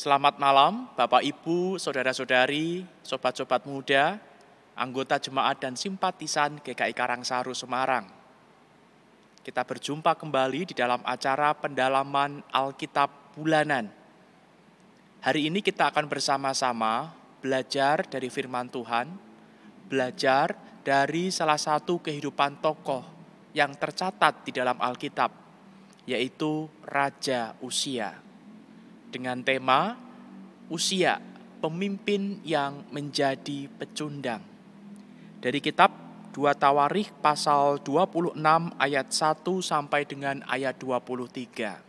Selamat malam, Bapak Ibu, saudara-saudari, sobat-sobat muda, anggota jemaat dan simpatisan GKI Karangsaru Semarang. Kita berjumpa kembali di dalam acara pendalaman Alkitab bulanan. Hari ini kita akan bersama-sama belajar dari firman Tuhan, belajar dari salah satu kehidupan tokoh yang tercatat di dalam Alkitab, yaitu Raja Usia dengan tema usia pemimpin yang menjadi pecundang. Dari kitab 2 Tawarikh pasal 26 ayat 1 sampai dengan ayat 23.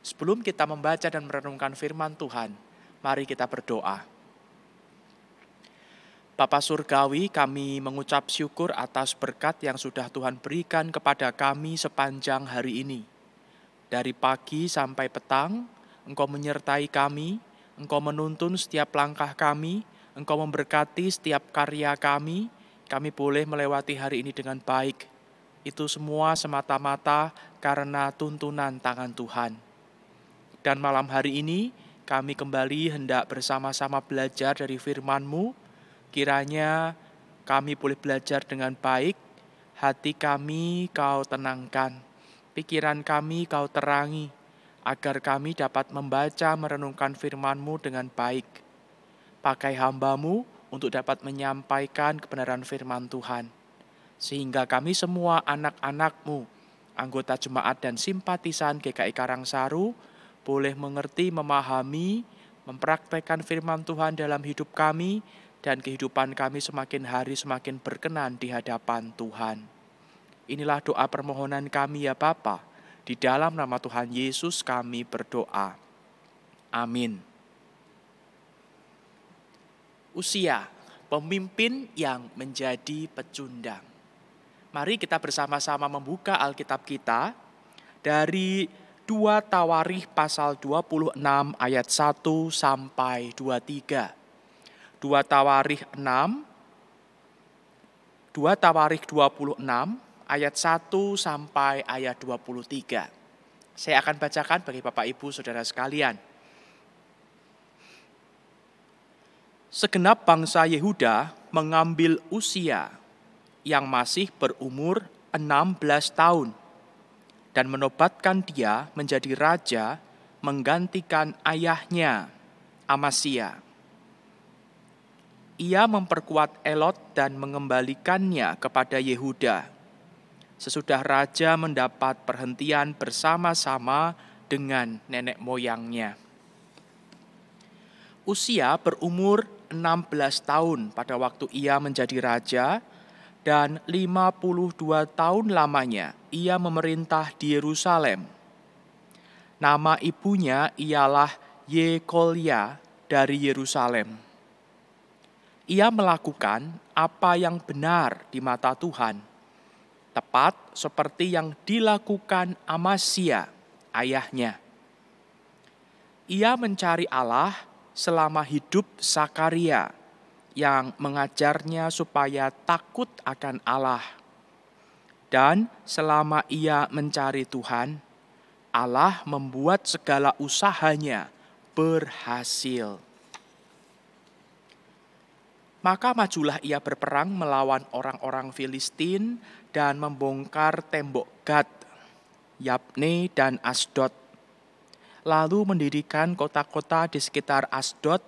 Sebelum kita membaca dan merenungkan firman Tuhan, mari kita berdoa. Bapa Surgawi, kami mengucap syukur atas berkat yang sudah Tuhan berikan kepada kami sepanjang hari ini. Dari pagi sampai petang, Engkau menyertai kami, Engkau menuntun setiap langkah kami, Engkau memberkati setiap karya kami, kami boleh melewati hari ini dengan baik. Itu semua semata-mata karena tuntunan tangan Tuhan. Dan malam hari ini, kami kembali hendak bersama-sama belajar dari firman-Mu, kiranya kami boleh belajar dengan baik, hati kami kau tenangkan, pikiran kami kau terangi, agar kami dapat membaca merenungkan firman-Mu dengan baik. Pakai hambamu untuk dapat menyampaikan kebenaran firman Tuhan, sehingga kami semua anak-anak-Mu, anggota jemaat dan simpatisan GKI Karangsaru, boleh mengerti, memahami, mempraktekkan firman Tuhan dalam hidup kami, dan kehidupan kami semakin hari semakin berkenan di hadapan Tuhan. Inilah doa permohonan kami ya Bapak. Di dalam nama Tuhan Yesus kami berdoa. Amin. Usia, pemimpin yang menjadi pecundang. Mari kita bersama-sama membuka Alkitab kita dari 2 Tawarikh pasal 26 ayat 1 sampai 23. 2 Tawarikh 6 2 Tawarikh 26 ayat 1 sampai ayat 23. Saya akan bacakan bagi Bapak Ibu Saudara sekalian. Segenap bangsa Yehuda mengambil usia yang masih berumur 16 tahun dan menobatkan dia menjadi raja menggantikan ayahnya Amasya. Ia memperkuat Elot dan mengembalikannya kepada Yehuda sesudah raja mendapat perhentian bersama-sama dengan nenek moyangnya. Usia berumur 16 tahun pada waktu ia menjadi raja dan 52 tahun lamanya ia memerintah di Yerusalem. Nama ibunya ialah Yekolia dari Yerusalem. Ia melakukan apa yang benar di mata Tuhan tepat seperti yang dilakukan Amasya, ayahnya. Ia mencari Allah selama hidup Sakaria yang mengajarnya supaya takut akan Allah. Dan selama ia mencari Tuhan, Allah membuat segala usahanya berhasil. Maka majulah ia berperang melawan orang-orang Filistin dan membongkar tembok Gad, Yabne, dan Asdod. Lalu mendirikan kota-kota di sekitar Asdod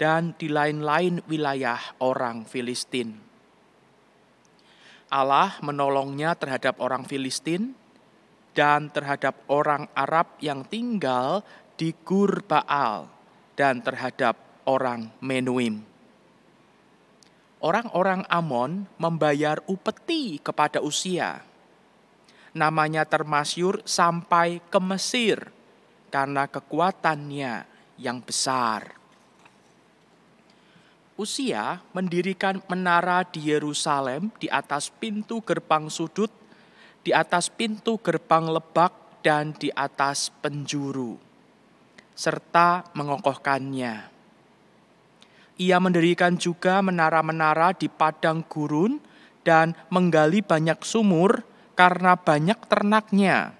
dan di lain-lain wilayah orang Filistin. Allah menolongnya terhadap orang Filistin dan terhadap orang Arab yang tinggal di Gur Baal dan terhadap orang Menuim orang-orang Amon membayar upeti kepada Usia. Namanya termasyur sampai ke Mesir karena kekuatannya yang besar. Usia mendirikan menara di Yerusalem di atas pintu gerbang sudut, di atas pintu gerbang lebak, dan di atas penjuru, serta mengokohkannya. Ia mendirikan juga menara-menara di padang gurun dan menggali banyak sumur karena banyak ternaknya,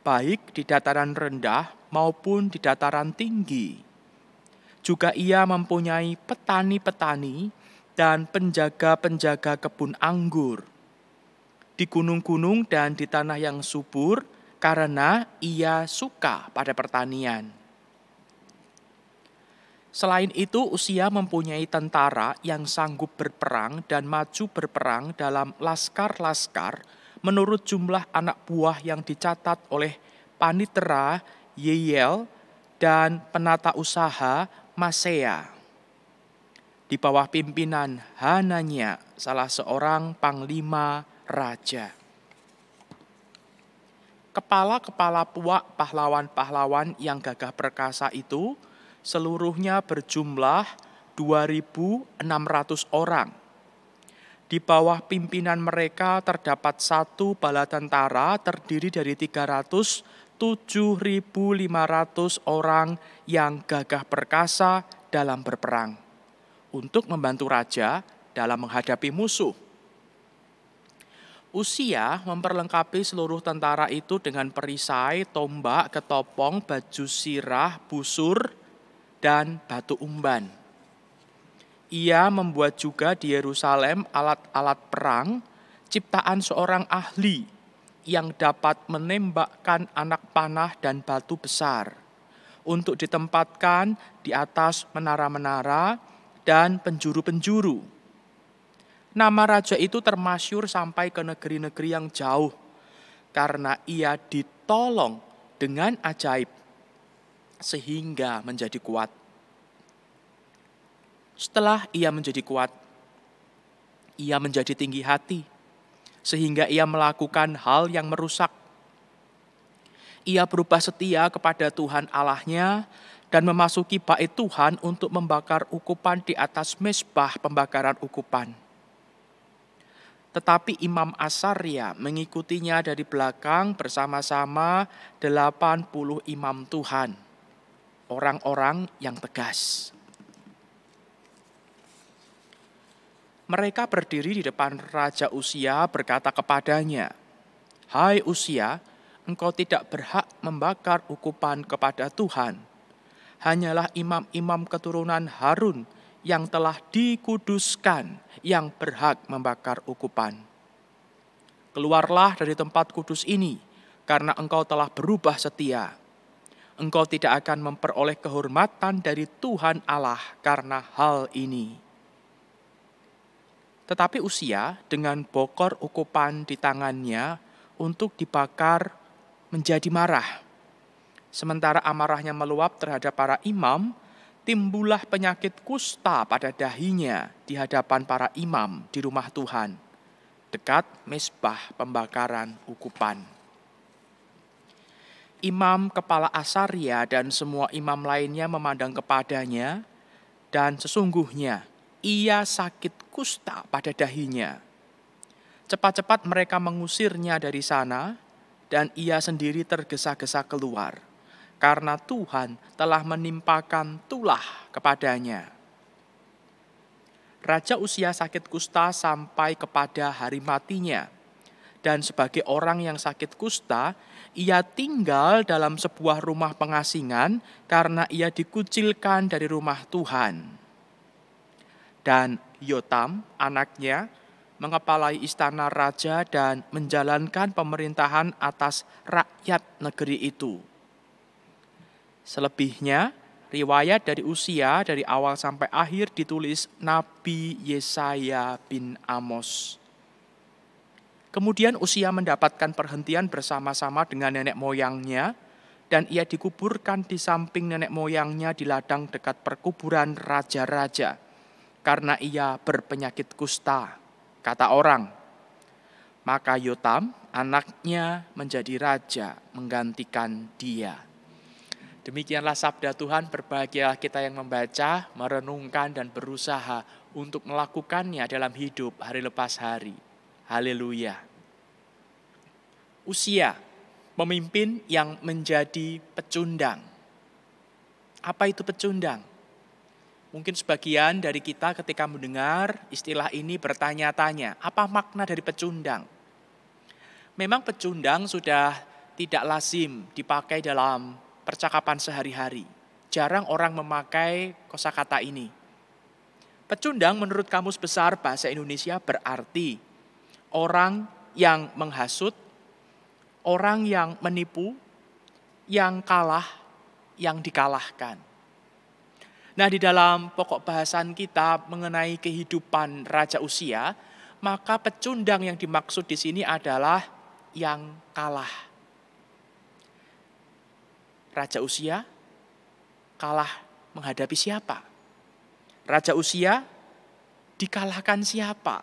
baik di dataran rendah maupun di dataran tinggi. Juga ia mempunyai petani-petani dan penjaga-penjaga kebun anggur di gunung-gunung dan di tanah yang subur karena ia suka pada pertanian. Selain itu, usia mempunyai tentara yang sanggup berperang dan maju berperang dalam laskar-laskar menurut jumlah anak buah yang dicatat oleh panitera Yeyel dan penata usaha Masea. Di bawah pimpinan Hananya, salah seorang panglima raja. Kepala-kepala puak pahlawan-pahlawan yang gagah perkasa itu – seluruhnya berjumlah 2.600 orang. Di bawah pimpinan mereka terdapat satu bala tentara terdiri dari 300 7.500 orang yang gagah perkasa dalam berperang untuk membantu raja dalam menghadapi musuh. Usia memperlengkapi seluruh tentara itu dengan perisai, tombak, ketopong, baju sirah, busur, dan batu umban. Ia membuat juga di Yerusalem alat-alat perang ciptaan seorang ahli yang dapat menembakkan anak panah dan batu besar untuk ditempatkan di atas menara-menara dan penjuru-penjuru. Nama raja itu termasyur sampai ke negeri-negeri yang jauh karena ia ditolong dengan ajaib sehingga menjadi kuat. Setelah ia menjadi kuat, ia menjadi tinggi hati, sehingga ia melakukan hal yang merusak. Ia berubah setia kepada Tuhan Allahnya dan memasuki bait Tuhan untuk membakar ukupan di atas mesbah pembakaran ukupan. Tetapi Imam Asaria mengikutinya dari belakang bersama-sama 80 imam Tuhan orang-orang yang tegas. Mereka berdiri di depan Raja Usia berkata kepadanya, Hai Usia, engkau tidak berhak membakar ukupan kepada Tuhan. Hanyalah imam-imam keturunan Harun yang telah dikuduskan yang berhak membakar ukupan. Keluarlah dari tempat kudus ini, karena engkau telah berubah setia.' engkau tidak akan memperoleh kehormatan dari Tuhan Allah karena hal ini. Tetapi usia dengan bokor ukupan di tangannya untuk dibakar menjadi marah. Sementara amarahnya meluap terhadap para imam, timbullah penyakit kusta pada dahinya di hadapan para imam di rumah Tuhan, dekat mesbah pembakaran ukupan imam kepala Asaria dan semua imam lainnya memandang kepadanya, dan sesungguhnya ia sakit kusta pada dahinya. Cepat-cepat mereka mengusirnya dari sana, dan ia sendiri tergesa-gesa keluar, karena Tuhan telah menimpakan tulah kepadanya. Raja usia sakit kusta sampai kepada hari matinya, dan sebagai orang yang sakit kusta, ia tinggal dalam sebuah rumah pengasingan karena ia dikucilkan dari rumah Tuhan. Dan Yotam, anaknya, mengepalai istana raja dan menjalankan pemerintahan atas rakyat negeri itu. Selebihnya, riwayat dari usia dari awal sampai akhir ditulis Nabi Yesaya bin Amos. Kemudian usia mendapatkan perhentian bersama-sama dengan nenek moyangnya, dan ia dikuburkan di samping nenek moyangnya di ladang dekat perkuburan raja-raja, karena ia berpenyakit kusta, kata orang. Maka Yotam, anaknya, menjadi raja, menggantikan dia. Demikianlah sabda Tuhan, berbahagialah kita yang membaca, merenungkan, dan berusaha untuk melakukannya dalam hidup hari lepas hari. Haleluya usia, pemimpin yang menjadi pecundang. Apa itu pecundang? Mungkin sebagian dari kita ketika mendengar istilah ini bertanya-tanya, apa makna dari pecundang? Memang pecundang sudah tidak lazim dipakai dalam percakapan sehari-hari. Jarang orang memakai kosakata ini. Pecundang menurut kamus besar bahasa Indonesia berarti orang yang menghasut orang yang menipu, yang kalah, yang dikalahkan. Nah, di dalam pokok bahasan kita mengenai kehidupan raja usia, maka pecundang yang dimaksud di sini adalah yang kalah. Raja usia kalah menghadapi siapa? Raja usia dikalahkan siapa?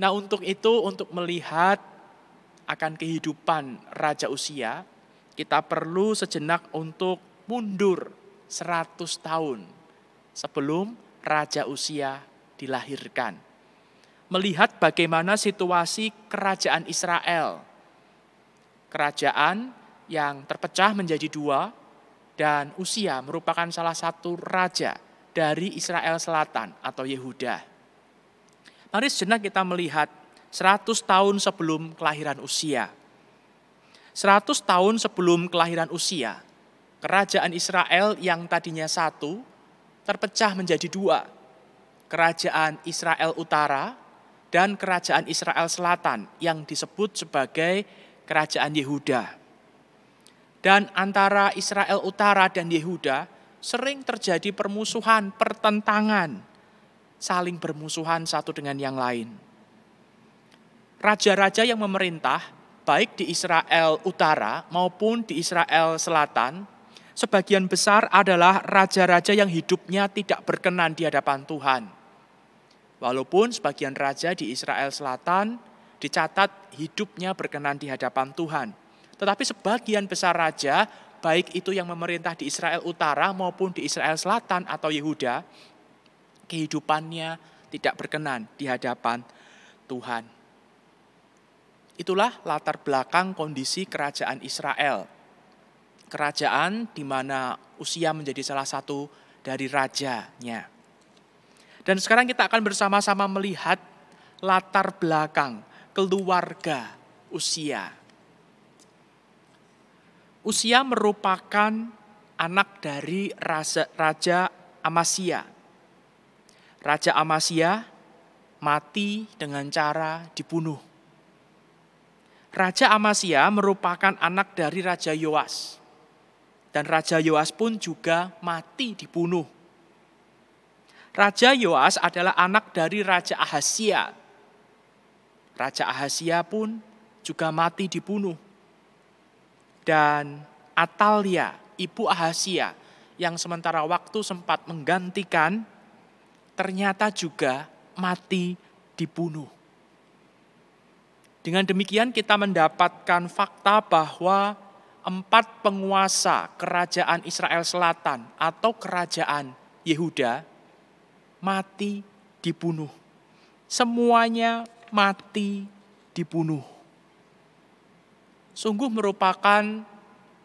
Nah, untuk itu, untuk melihat akan kehidupan Raja Usia, kita perlu sejenak untuk mundur 100 tahun sebelum Raja Usia dilahirkan. Melihat bagaimana situasi kerajaan Israel. Kerajaan yang terpecah menjadi dua dan Usia merupakan salah satu raja dari Israel Selatan atau Yehuda. Mari sejenak kita melihat 100 tahun sebelum kelahiran usia. 100 tahun sebelum kelahiran usia, kerajaan Israel yang tadinya satu terpecah menjadi dua. Kerajaan Israel Utara dan kerajaan Israel Selatan yang disebut sebagai kerajaan Yehuda. Dan antara Israel Utara dan Yehuda sering terjadi permusuhan, pertentangan, saling bermusuhan satu dengan yang lain raja-raja yang memerintah baik di Israel utara maupun di Israel selatan sebagian besar adalah raja-raja yang hidupnya tidak berkenan di hadapan Tuhan. Walaupun sebagian raja di Israel selatan dicatat hidupnya berkenan di hadapan Tuhan. Tetapi sebagian besar raja, baik itu yang memerintah di Israel utara maupun di Israel selatan atau Yehuda, kehidupannya tidak berkenan di hadapan Tuhan. Itulah latar belakang kondisi kerajaan Israel. Kerajaan di mana usia menjadi salah satu dari rajanya. Dan sekarang kita akan bersama-sama melihat latar belakang keluarga usia. Usia merupakan anak dari Raja, Raja Amasya. Raja Amasya mati dengan cara dibunuh Raja Amasya merupakan anak dari Raja Yoas. Dan Raja Yoas pun juga mati dibunuh. Raja Yoas adalah anak dari Raja Ahasia. Raja Ahasia pun juga mati dibunuh. Dan Atalia, ibu Ahasia, yang sementara waktu sempat menggantikan, ternyata juga mati dibunuh. Dengan demikian kita mendapatkan fakta bahwa empat penguasa kerajaan Israel Selatan atau kerajaan Yehuda mati dibunuh. Semuanya mati dibunuh. Sungguh merupakan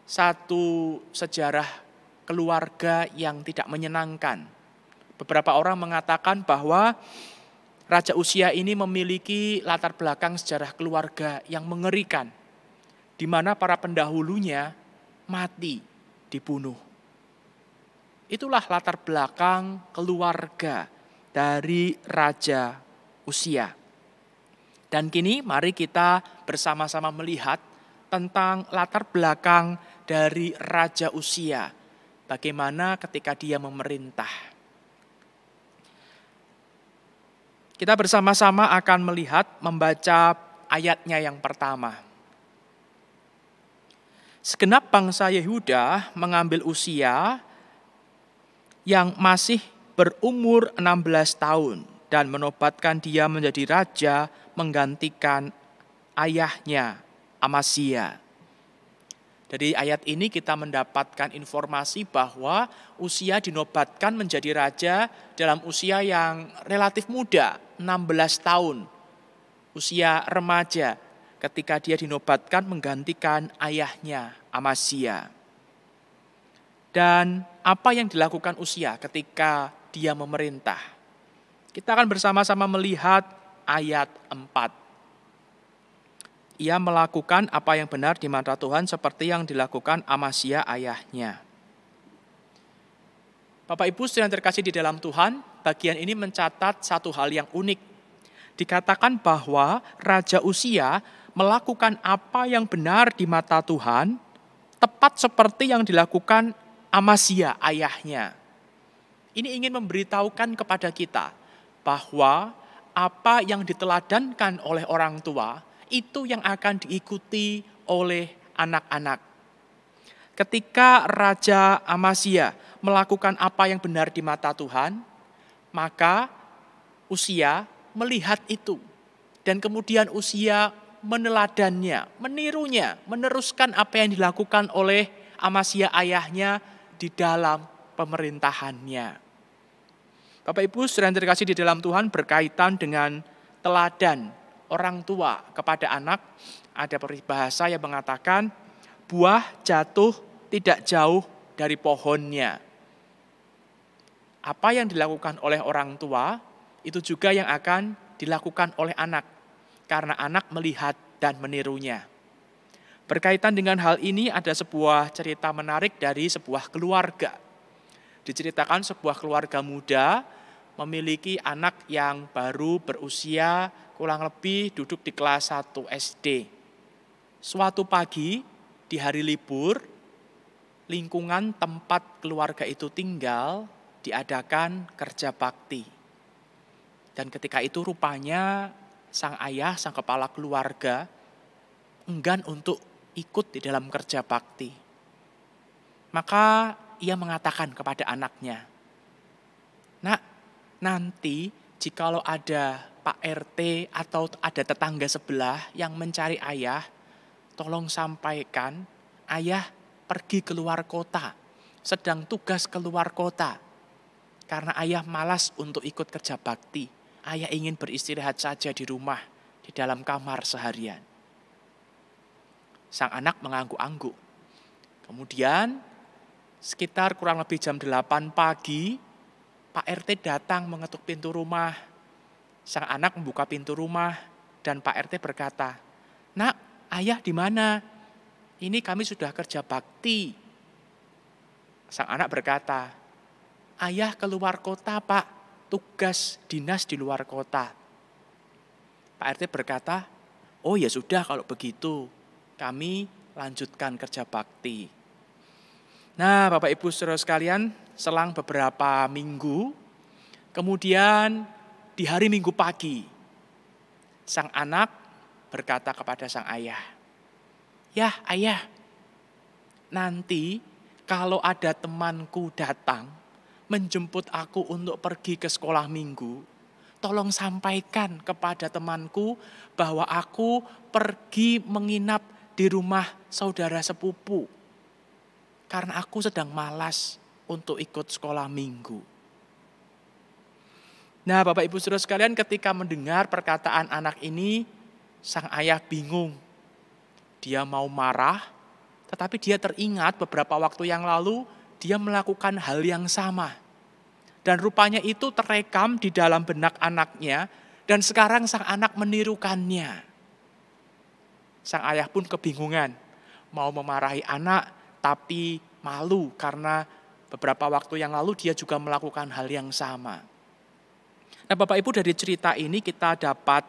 satu sejarah keluarga yang tidak menyenangkan. Beberapa orang mengatakan bahwa Raja Usia ini memiliki latar belakang sejarah keluarga yang mengerikan, di mana para pendahulunya mati dibunuh. Itulah latar belakang keluarga dari Raja Usia. Dan kini mari kita bersama-sama melihat tentang latar belakang dari Raja Usia. Bagaimana ketika dia memerintah. Kita bersama-sama akan melihat, membaca ayatnya yang pertama. Segenap bangsa Yehuda mengambil usia yang masih berumur 16 tahun dan menobatkan dia menjadi raja menggantikan ayahnya Amasia. Dari ayat ini kita mendapatkan informasi bahwa usia dinobatkan menjadi raja dalam usia yang relatif muda, 16 tahun. Usia remaja ketika dia dinobatkan menggantikan ayahnya Amasya. Dan apa yang dilakukan usia ketika dia memerintah? Kita akan bersama-sama melihat ayat 4 ia melakukan apa yang benar di mata Tuhan seperti yang dilakukan Amasya ayahnya. Bapak Ibu sudah terkasih di dalam Tuhan, bagian ini mencatat satu hal yang unik. Dikatakan bahwa Raja Usia melakukan apa yang benar di mata Tuhan, tepat seperti yang dilakukan Amasya ayahnya. Ini ingin memberitahukan kepada kita bahwa apa yang diteladankan oleh orang tua itu yang akan diikuti oleh anak-anak. Ketika Raja Amasya melakukan apa yang benar di mata Tuhan, maka usia melihat itu. Dan kemudian usia meneladannya, menirunya, meneruskan apa yang dilakukan oleh Amasya ayahnya di dalam pemerintahannya. Bapak Ibu, saudara terkasih di dalam Tuhan berkaitan dengan teladan orang tua kepada anak, ada peribahasa yang mengatakan buah jatuh tidak jauh dari pohonnya. Apa yang dilakukan oleh orang tua itu juga yang akan dilakukan oleh anak karena anak melihat dan menirunya. Berkaitan dengan hal ini ada sebuah cerita menarik dari sebuah keluarga. Diceritakan sebuah keluarga muda memiliki anak yang baru berusia kurang lebih duduk di kelas 1 SD. Suatu pagi di hari libur, lingkungan tempat keluarga itu tinggal diadakan kerja bakti. Dan ketika itu rupanya sang ayah, sang kepala keluarga enggan untuk ikut di dalam kerja bakti. Maka ia mengatakan kepada anaknya, Nak, nanti jikalau ada Pak RT atau ada tetangga sebelah yang mencari ayah, tolong sampaikan ayah pergi keluar kota, sedang tugas keluar kota. Karena ayah malas untuk ikut kerja bakti, ayah ingin beristirahat saja di rumah, di dalam kamar seharian. Sang anak mengangguk-angguk. Kemudian sekitar kurang lebih jam 8 pagi, Pak RT datang mengetuk pintu rumah. Sang anak membuka pintu rumah dan Pak RT berkata, "Nak, ayah di mana? Ini kami sudah kerja bakti." Sang anak berkata, "Ayah keluar kota, Pak. Tugas dinas di luar kota." Pak RT berkata, "Oh ya sudah kalau begitu. Kami lanjutkan kerja bakti." Nah, Bapak Ibu Saudara sekalian, selang beberapa minggu. Kemudian di hari Minggu pagi, sang anak berkata kepada sang ayah, "Ya, ayah, nanti kalau ada temanku datang menjemput aku untuk pergi ke sekolah minggu, tolong sampaikan kepada temanku bahwa aku pergi menginap di rumah saudara sepupu." karena aku sedang malas untuk ikut sekolah minggu. Nah Bapak Ibu Saudara sekalian ketika mendengar perkataan anak ini, sang ayah bingung. Dia mau marah, tetapi dia teringat beberapa waktu yang lalu dia melakukan hal yang sama. Dan rupanya itu terekam di dalam benak anaknya dan sekarang sang anak menirukannya. Sang ayah pun kebingungan, mau memarahi anak tapi malu karena Beberapa waktu yang lalu dia juga melakukan hal yang sama. Nah Bapak Ibu dari cerita ini kita dapat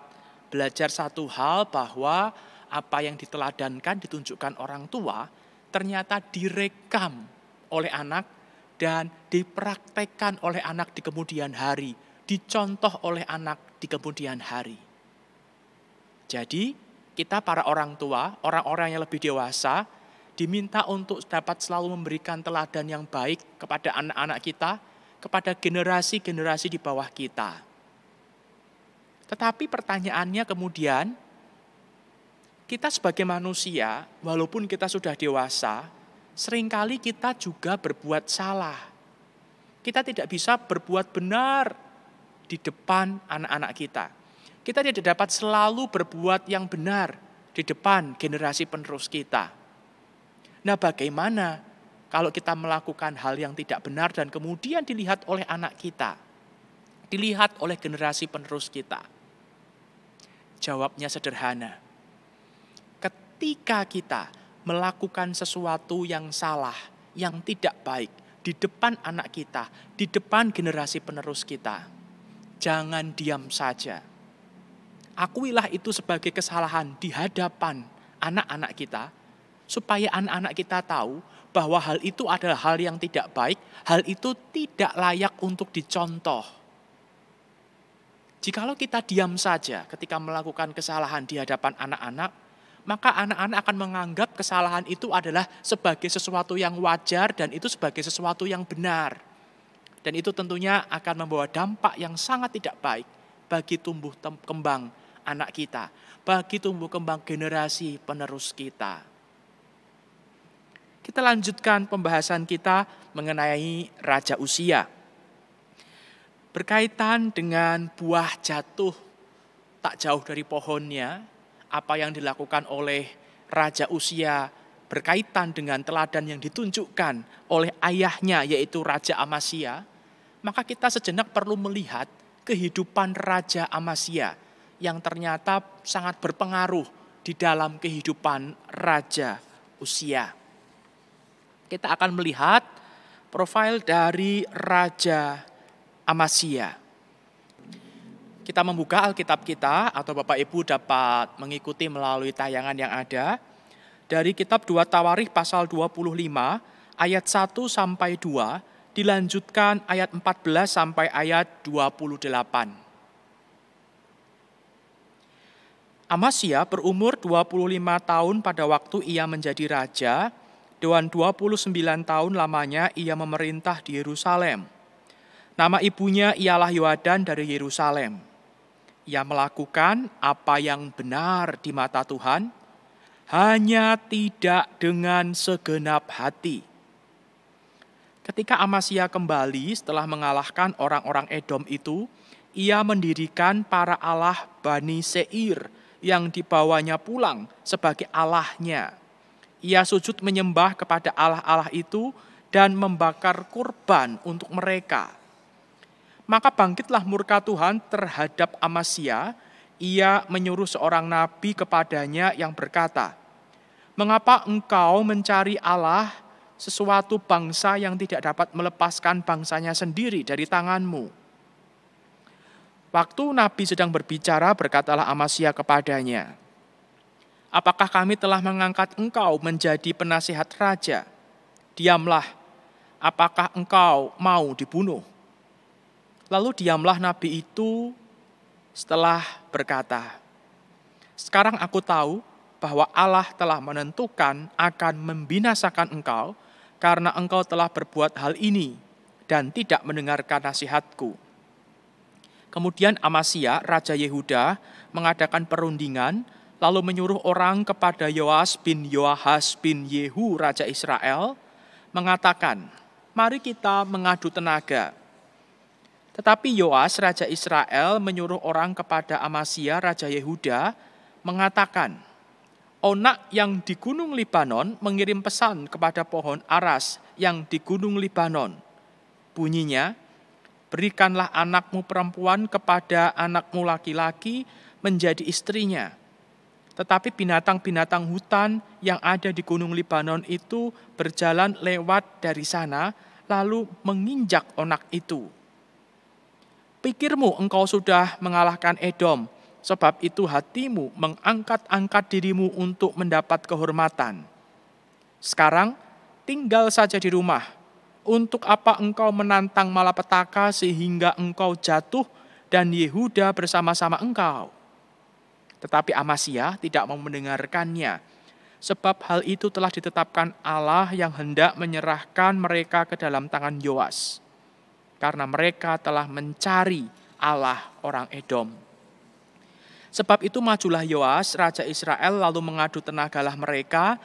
belajar satu hal bahwa apa yang diteladankan ditunjukkan orang tua ternyata direkam oleh anak dan dipraktekkan oleh anak di kemudian hari, dicontoh oleh anak di kemudian hari. Jadi kita para orang tua, orang-orang yang lebih dewasa, diminta untuk dapat selalu memberikan teladan yang baik kepada anak-anak kita, kepada generasi-generasi di bawah kita. Tetapi pertanyaannya kemudian, kita sebagai manusia, walaupun kita sudah dewasa, seringkali kita juga berbuat salah. Kita tidak bisa berbuat benar di depan anak-anak kita. Kita tidak dapat selalu berbuat yang benar di depan generasi penerus kita Nah bagaimana kalau kita melakukan hal yang tidak benar dan kemudian dilihat oleh anak kita, dilihat oleh generasi penerus kita? Jawabnya sederhana. Ketika kita melakukan sesuatu yang salah, yang tidak baik di depan anak kita, di depan generasi penerus kita, jangan diam saja. Akuilah itu sebagai kesalahan di hadapan anak-anak kita, supaya anak-anak kita tahu bahwa hal itu adalah hal yang tidak baik, hal itu tidak layak untuk dicontoh. Jikalau kita diam saja ketika melakukan kesalahan di hadapan anak-anak, maka anak-anak akan menganggap kesalahan itu adalah sebagai sesuatu yang wajar dan itu sebagai sesuatu yang benar. Dan itu tentunya akan membawa dampak yang sangat tidak baik bagi tumbuh kembang anak kita, bagi tumbuh kembang generasi penerus kita kita lanjutkan pembahasan kita mengenai Raja Usia. Berkaitan dengan buah jatuh tak jauh dari pohonnya, apa yang dilakukan oleh Raja Usia berkaitan dengan teladan yang ditunjukkan oleh ayahnya yaitu Raja Amasya, maka kita sejenak perlu melihat kehidupan Raja Amasya yang ternyata sangat berpengaruh di dalam kehidupan Raja Usia kita akan melihat profil dari Raja Amasya. Kita membuka Alkitab kita atau Bapak Ibu dapat mengikuti melalui tayangan yang ada dari kitab 2 Tawarikh pasal 25 ayat 1 sampai 2 dilanjutkan ayat 14 sampai ayat 28. Amasya berumur 25 tahun pada waktu ia menjadi raja dan 29 tahun lamanya ia memerintah di Yerusalem. Nama ibunya ialah Yoadan dari Yerusalem. Ia melakukan apa yang benar di mata Tuhan, hanya tidak dengan segenap hati. Ketika Amasya kembali setelah mengalahkan orang-orang Edom itu, ia mendirikan para allah Bani Seir yang dibawanya pulang sebagai allahnya ia sujud menyembah kepada Allah-Allah itu dan membakar kurban untuk mereka. Maka bangkitlah murka Tuhan terhadap Amasya. Ia menyuruh seorang nabi kepadanya yang berkata, Mengapa engkau mencari Allah sesuatu bangsa yang tidak dapat melepaskan bangsanya sendiri dari tanganmu. Waktu Nabi sedang berbicara, berkatalah Amasya kepadanya, apakah kami telah mengangkat engkau menjadi penasihat raja? Diamlah, apakah engkau mau dibunuh? Lalu diamlah nabi itu setelah berkata, Sekarang aku tahu bahwa Allah telah menentukan akan membinasakan engkau karena engkau telah berbuat hal ini dan tidak mendengarkan nasihatku. Kemudian Amasya, Raja Yehuda, mengadakan perundingan lalu menyuruh orang kepada Yoas bin Yoahas bin Yehu Raja Israel, mengatakan, mari kita mengadu tenaga. Tetapi Yoas Raja Israel menyuruh orang kepada Amasya Raja Yehuda, mengatakan, Onak yang di Gunung Libanon mengirim pesan kepada pohon aras yang di Gunung Libanon. Bunyinya, berikanlah anakmu perempuan kepada anakmu laki-laki menjadi istrinya.' Tetapi binatang-binatang hutan yang ada di Gunung Libanon itu berjalan lewat dari sana, lalu menginjak onak itu. Pikirmu engkau sudah mengalahkan Edom, sebab itu hatimu mengangkat-angkat dirimu untuk mendapat kehormatan. Sekarang tinggal saja di rumah. Untuk apa engkau menantang malapetaka sehingga engkau jatuh dan Yehuda bersama-sama engkau?' Tetapi Amasya tidak mau mendengarkannya. Sebab hal itu telah ditetapkan Allah yang hendak menyerahkan mereka ke dalam tangan Yoas. Karena mereka telah mencari Allah orang Edom. Sebab itu majulah Yoas, Raja Israel lalu mengadu tenagalah mereka,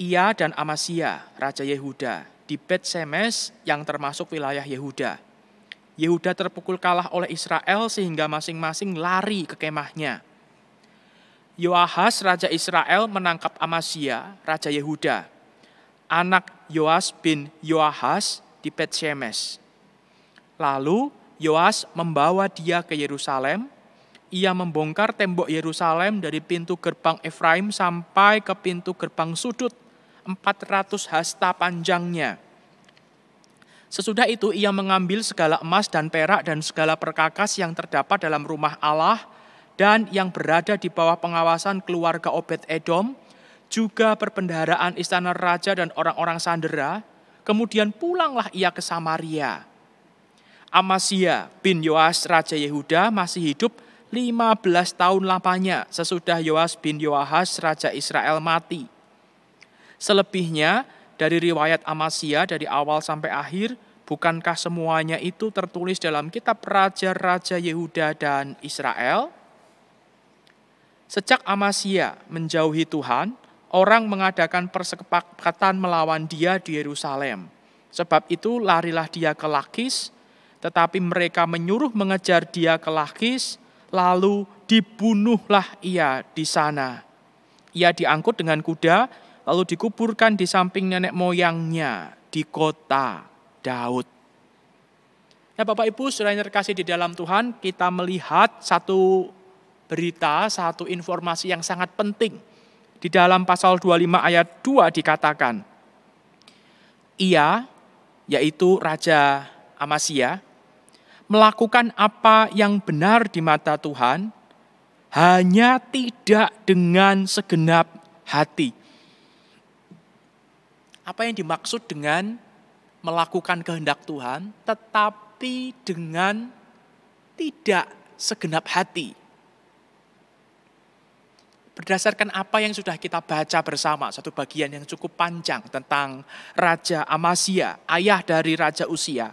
ia dan Amasya, Raja Yehuda, di Bet Semes yang termasuk wilayah Yehuda. Yehuda terpukul kalah oleh Israel sehingga masing-masing lari ke kemahnya. Yoahas raja Israel menangkap Amasya raja Yehuda, anak Yoas bin Yoahas di Petsemes. Lalu Yoas membawa dia ke Yerusalem. Ia membongkar tembok Yerusalem dari pintu gerbang Efraim sampai ke pintu gerbang sudut 400 hasta panjangnya. Sesudah itu ia mengambil segala emas dan perak dan segala perkakas yang terdapat dalam rumah Allah dan yang berada di bawah pengawasan keluarga Obed Edom, juga perbendaharaan istana raja dan orang-orang sandera, kemudian pulanglah ia ke Samaria. Amasya bin Yoas Raja Yehuda masih hidup 15 tahun lamanya sesudah Yoas bin Yoahas Raja Israel mati. Selebihnya dari riwayat Amasya dari awal sampai akhir, bukankah semuanya itu tertulis dalam kitab Raja-Raja Yehuda dan Israel? Sejak Amasia menjauhi Tuhan, orang mengadakan persepakatan melawan dia di Yerusalem. Sebab itu larilah dia ke Lakis, tetapi mereka menyuruh mengejar dia ke Lakis, lalu dibunuhlah ia di sana. Ia diangkut dengan kuda, lalu dikuburkan di samping nenek moyangnya di kota Daud. Nah Bapak Ibu, sudah terkasih di dalam Tuhan, kita melihat satu berita, satu informasi yang sangat penting. Di dalam pasal 25 ayat 2 dikatakan, ia, yaitu Raja Amasya, melakukan apa yang benar di mata Tuhan, hanya tidak dengan segenap hati. Apa yang dimaksud dengan melakukan kehendak Tuhan, tetapi dengan tidak segenap hati berdasarkan apa yang sudah kita baca bersama, satu bagian yang cukup panjang tentang Raja Amasya, ayah dari Raja Usia,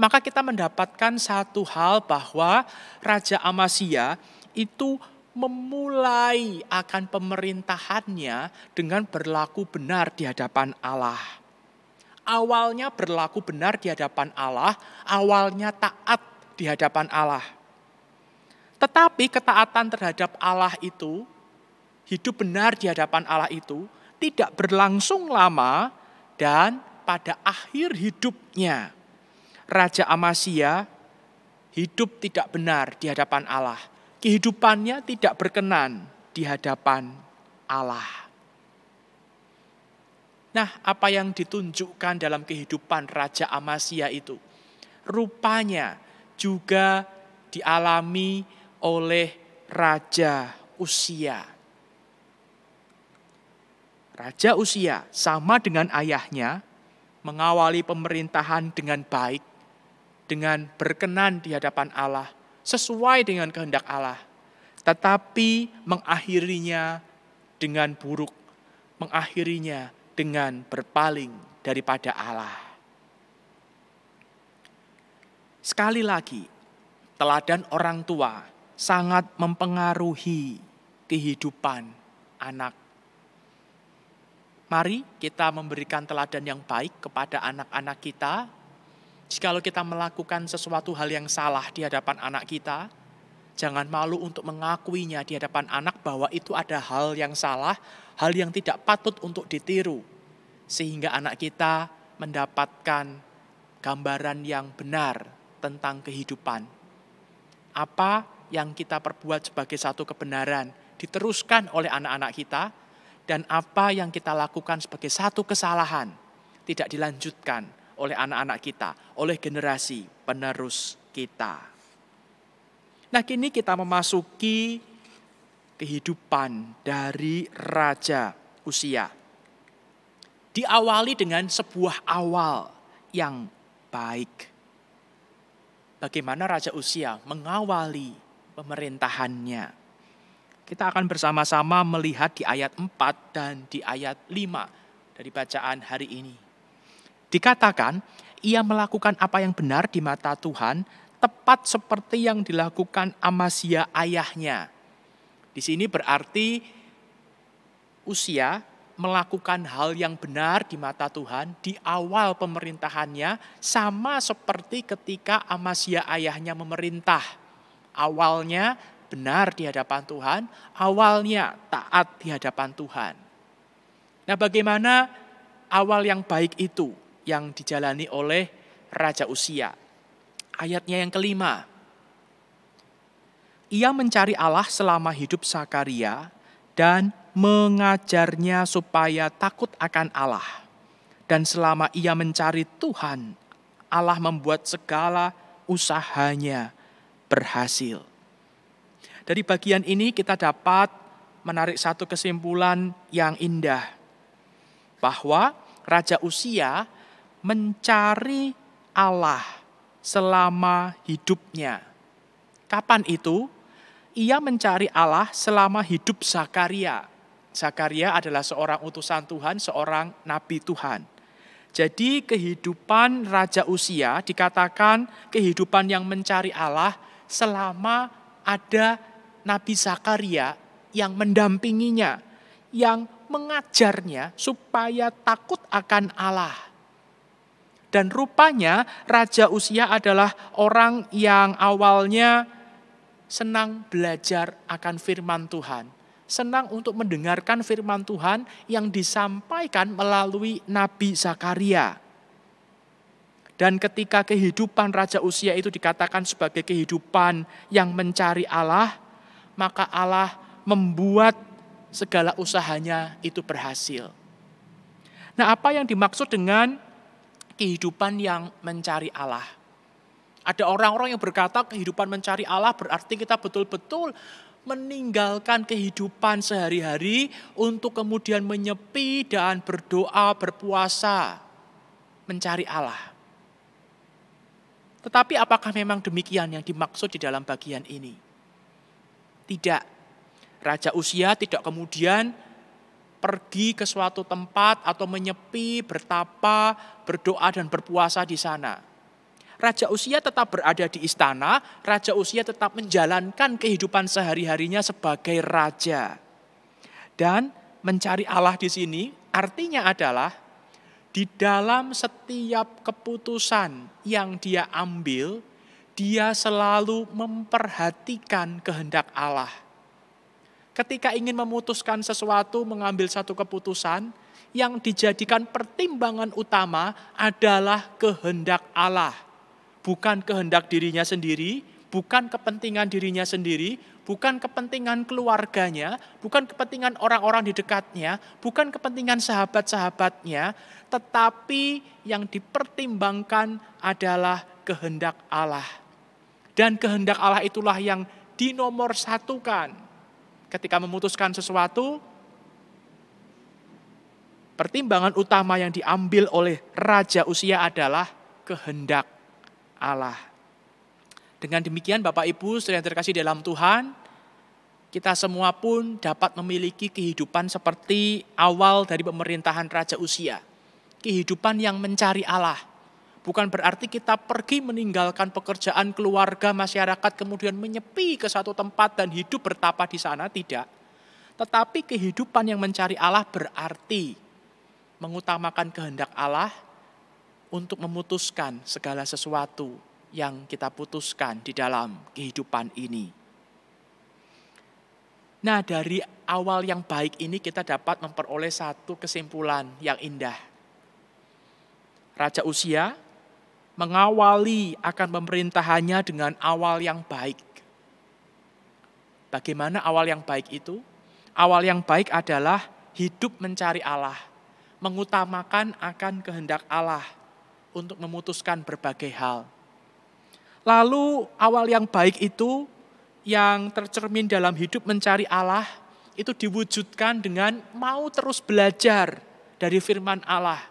maka kita mendapatkan satu hal bahwa Raja Amasya itu memulai akan pemerintahannya dengan berlaku benar di hadapan Allah. Awalnya berlaku benar di hadapan Allah, awalnya taat di hadapan Allah. Tetapi ketaatan terhadap Allah itu hidup benar di hadapan Allah itu tidak berlangsung lama dan pada akhir hidupnya Raja Amasya hidup tidak benar di hadapan Allah. Kehidupannya tidak berkenan di hadapan Allah. Nah, apa yang ditunjukkan dalam kehidupan Raja Amasya itu rupanya juga dialami oleh Raja Usia Raja Usia sama dengan ayahnya mengawali pemerintahan dengan baik, dengan berkenan di hadapan Allah, sesuai dengan kehendak Allah. Tetapi mengakhirinya dengan buruk, mengakhirinya dengan berpaling daripada Allah. Sekali lagi, teladan orang tua sangat mempengaruhi kehidupan anak. Mari kita memberikan teladan yang baik kepada anak-anak kita. Jika kita melakukan sesuatu hal yang salah di hadapan anak kita, jangan malu untuk mengakuinya di hadapan anak bahwa itu ada hal yang salah, hal yang tidak patut untuk ditiru. Sehingga anak kita mendapatkan gambaran yang benar tentang kehidupan. Apa yang kita perbuat sebagai satu kebenaran diteruskan oleh anak-anak kita, dan apa yang kita lakukan sebagai satu kesalahan tidak dilanjutkan oleh anak-anak kita, oleh generasi penerus kita. Nah, kini kita memasuki kehidupan dari raja Usia. Diawali dengan sebuah awal yang baik. Bagaimana raja Usia mengawali pemerintahannya? Kita akan bersama-sama melihat di ayat 4 dan di ayat 5 dari bacaan hari ini. Dikatakan, ia melakukan apa yang benar di mata Tuhan, tepat seperti yang dilakukan Amasya ayahnya. Di sini berarti usia melakukan hal yang benar di mata Tuhan di awal pemerintahannya sama seperti ketika Amasya ayahnya memerintah. Awalnya benar di hadapan Tuhan, awalnya taat di hadapan Tuhan. Nah, bagaimana awal yang baik itu yang dijalani oleh Raja Usia? Ayatnya yang kelima. Ia mencari Allah selama hidup Sakaria dan mengajarnya supaya takut akan Allah. Dan selama ia mencari Tuhan, Allah membuat segala usahanya berhasil. Dari bagian ini kita dapat menarik satu kesimpulan yang indah. Bahwa Raja Usia mencari Allah selama hidupnya. Kapan itu? Ia mencari Allah selama hidup Zakaria. Zakaria adalah seorang utusan Tuhan, seorang nabi Tuhan. Jadi kehidupan Raja Usia dikatakan kehidupan yang mencari Allah selama ada Nabi Zakaria yang mendampinginya, yang mengajarnya supaya takut akan Allah. Dan rupanya Raja Usia adalah orang yang awalnya senang belajar akan firman Tuhan. Senang untuk mendengarkan firman Tuhan yang disampaikan melalui Nabi Zakaria. Dan ketika kehidupan Raja Usia itu dikatakan sebagai kehidupan yang mencari Allah, maka Allah membuat segala usahanya itu berhasil. Nah, apa yang dimaksud dengan kehidupan yang mencari Allah? Ada orang-orang yang berkata kehidupan mencari Allah berarti kita betul-betul meninggalkan kehidupan sehari-hari untuk kemudian menyepi dan berdoa, berpuasa, mencari Allah. Tetapi apakah memang demikian yang dimaksud di dalam bagian ini? Tidak. Raja Usia tidak kemudian pergi ke suatu tempat atau menyepi, bertapa, berdoa dan berpuasa di sana. Raja Usia tetap berada di istana, Raja Usia tetap menjalankan kehidupan sehari-harinya sebagai raja. Dan mencari Allah di sini artinya adalah di dalam setiap keputusan yang dia ambil, dia selalu memperhatikan kehendak Allah. Ketika ingin memutuskan sesuatu, mengambil satu keputusan, yang dijadikan pertimbangan utama adalah kehendak Allah, bukan kehendak dirinya sendiri, bukan kepentingan dirinya sendiri, bukan kepentingan keluarganya, bukan kepentingan orang-orang di dekatnya, bukan kepentingan sahabat-sahabatnya, tetapi yang dipertimbangkan adalah kehendak Allah. Dan kehendak Allah itulah yang dinomor satukan. Ketika memutuskan sesuatu, pertimbangan utama yang diambil oleh Raja Usia adalah kehendak Allah. Dengan demikian Bapak Ibu, saudara yang terkasih dalam Tuhan, kita semua pun dapat memiliki kehidupan seperti awal dari pemerintahan Raja Usia. Kehidupan yang mencari Allah, bukan berarti kita pergi meninggalkan pekerjaan keluarga, masyarakat, kemudian menyepi ke satu tempat dan hidup bertapa di sana, tidak. Tetapi kehidupan yang mencari Allah berarti mengutamakan kehendak Allah untuk memutuskan segala sesuatu yang kita putuskan di dalam kehidupan ini. Nah, dari awal yang baik ini kita dapat memperoleh satu kesimpulan yang indah. Raja Usia mengawali akan pemerintahannya dengan awal yang baik. Bagaimana awal yang baik itu? Awal yang baik adalah hidup mencari Allah, mengutamakan akan kehendak Allah untuk memutuskan berbagai hal. Lalu awal yang baik itu yang tercermin dalam hidup mencari Allah itu diwujudkan dengan mau terus belajar dari firman Allah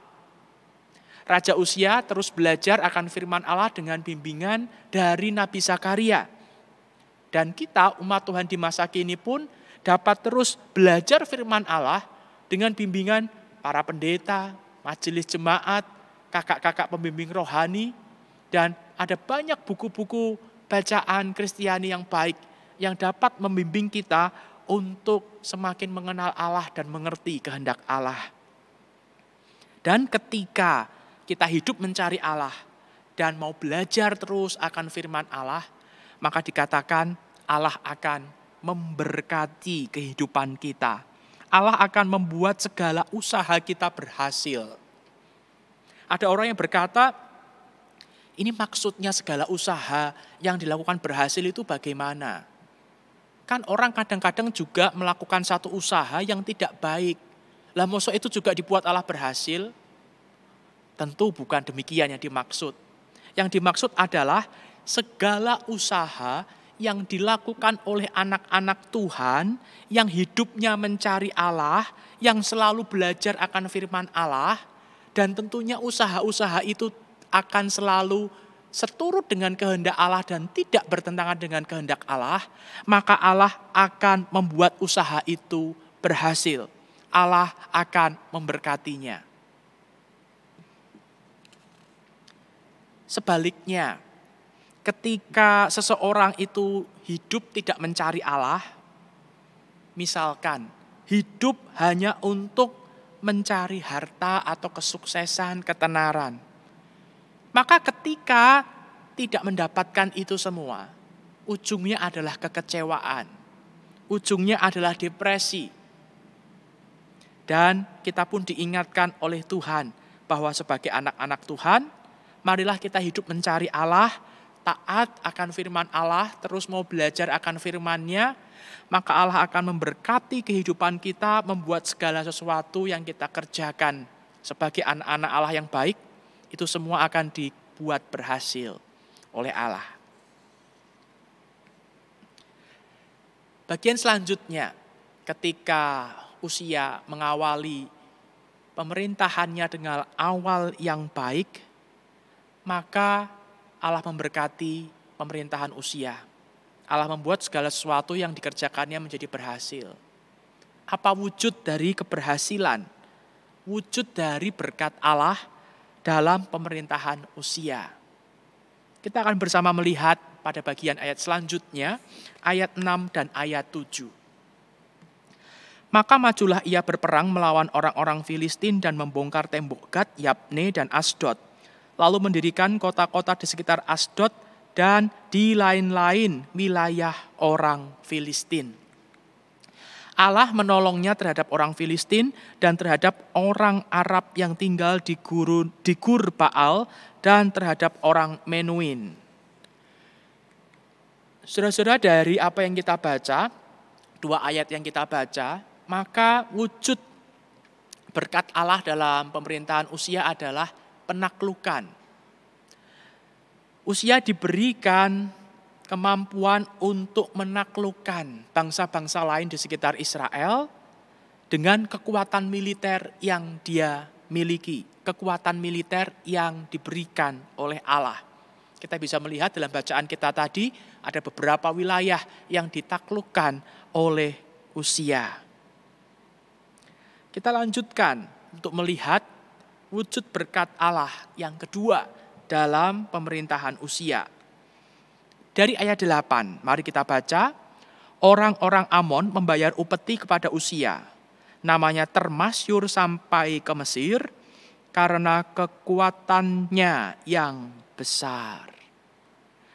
Raja Usia terus belajar akan firman Allah dengan bimbingan dari Nabi Zakaria. Dan kita umat Tuhan di masa kini pun dapat terus belajar firman Allah dengan bimbingan para pendeta, majelis jemaat, kakak-kakak pembimbing rohani, dan ada banyak buku-buku bacaan Kristiani yang baik yang dapat membimbing kita untuk semakin mengenal Allah dan mengerti kehendak Allah. Dan ketika kita hidup mencari Allah dan mau belajar terus akan firman Allah, maka dikatakan Allah akan memberkati kehidupan kita. Allah akan membuat segala usaha kita berhasil. Ada orang yang berkata, ini maksudnya segala usaha yang dilakukan berhasil itu bagaimana? Kan orang kadang-kadang juga melakukan satu usaha yang tidak baik. Lah mosok itu juga dibuat Allah berhasil? Tentu bukan demikian yang dimaksud. Yang dimaksud adalah segala usaha yang dilakukan oleh anak-anak Tuhan yang hidupnya mencari Allah, yang selalu belajar akan firman Allah, dan tentunya usaha-usaha itu akan selalu seturut dengan kehendak Allah dan tidak bertentangan dengan kehendak Allah, maka Allah akan membuat usaha itu berhasil. Allah akan memberkatinya. Sebaliknya, ketika seseorang itu hidup tidak mencari Allah, misalkan hidup hanya untuk mencari harta atau kesuksesan, ketenaran, maka ketika tidak mendapatkan itu semua, ujungnya adalah kekecewaan, ujungnya adalah depresi. Dan kita pun diingatkan oleh Tuhan bahwa sebagai anak-anak Tuhan, marilah kita hidup mencari Allah, taat akan firman Allah, terus mau belajar akan firman-Nya, maka Allah akan memberkati kehidupan kita, membuat segala sesuatu yang kita kerjakan sebagai anak-anak Allah yang baik, itu semua akan dibuat berhasil oleh Allah. Bagian selanjutnya, ketika usia mengawali pemerintahannya dengan awal yang baik, maka Allah memberkati pemerintahan usia. Allah membuat segala sesuatu yang dikerjakannya menjadi berhasil. Apa wujud dari keberhasilan? Wujud dari berkat Allah dalam pemerintahan usia. Kita akan bersama melihat pada bagian ayat selanjutnya, ayat 6 dan ayat 7. Maka majulah ia berperang melawan orang-orang Filistin dan membongkar tembok Gad, Yabne, dan Asdod lalu mendirikan kota-kota di sekitar Asdod dan di lain-lain wilayah orang Filistin. Allah menolongnya terhadap orang Filistin dan terhadap orang Arab yang tinggal di gurun di Gur Baal dan terhadap orang Menuin. Saudara-saudara dari apa yang kita baca, dua ayat yang kita baca, maka wujud berkat Allah dalam pemerintahan usia adalah penaklukan. Usia diberikan kemampuan untuk menaklukkan bangsa-bangsa lain di sekitar Israel dengan kekuatan militer yang dia miliki, kekuatan militer yang diberikan oleh Allah. Kita bisa melihat dalam bacaan kita tadi ada beberapa wilayah yang ditaklukkan oleh usia. Kita lanjutkan untuk melihat wujud berkat Allah yang kedua dalam pemerintahan usia. Dari ayat 8, mari kita baca. Orang-orang Amon membayar upeti kepada usia. Namanya termasyur sampai ke Mesir karena kekuatannya yang besar.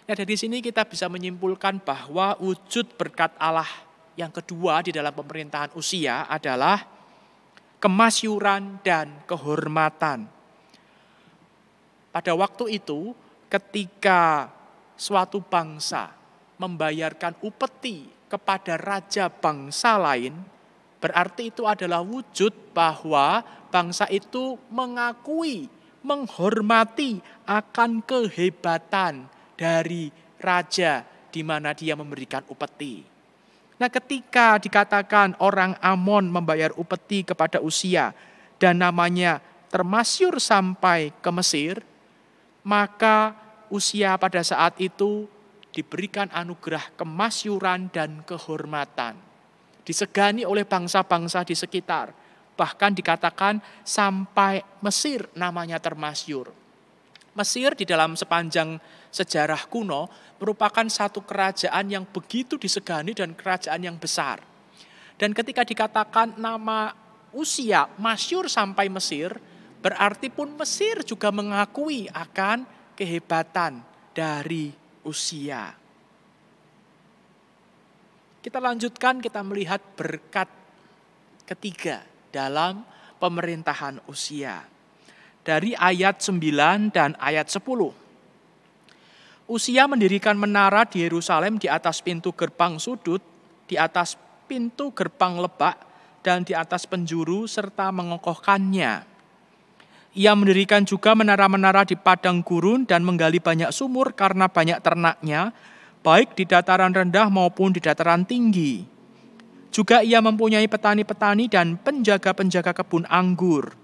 Nah dari sini kita bisa menyimpulkan bahwa wujud berkat Allah yang kedua di dalam pemerintahan usia adalah kemasyuran, dan kehormatan. Pada waktu itu, ketika suatu bangsa membayarkan upeti kepada raja bangsa lain, berarti itu adalah wujud bahwa bangsa itu mengakui, menghormati akan kehebatan dari raja di mana dia memberikan upeti. Nah ketika dikatakan orang Amon membayar upeti kepada Usia dan namanya termasyur sampai ke Mesir, maka Usia pada saat itu diberikan anugerah kemasyuran dan kehormatan. Disegani oleh bangsa-bangsa di sekitar. Bahkan dikatakan sampai Mesir namanya termasyur. Mesir di dalam sepanjang sejarah kuno merupakan satu kerajaan yang begitu disegani dan kerajaan yang besar. Dan ketika dikatakan nama usia masyur sampai Mesir, berarti pun Mesir juga mengakui akan kehebatan dari usia. Kita lanjutkan, kita melihat berkat ketiga dalam pemerintahan usia. Dari ayat 9 dan ayat 10. Usia mendirikan menara di Yerusalem di atas pintu gerbang sudut, di atas pintu gerbang lebak, dan di atas penjuru serta mengokohkannya. Ia mendirikan juga menara-menara di padang gurun dan menggali banyak sumur karena banyak ternaknya, baik di dataran rendah maupun di dataran tinggi. Juga ia mempunyai petani-petani dan penjaga-penjaga kebun anggur.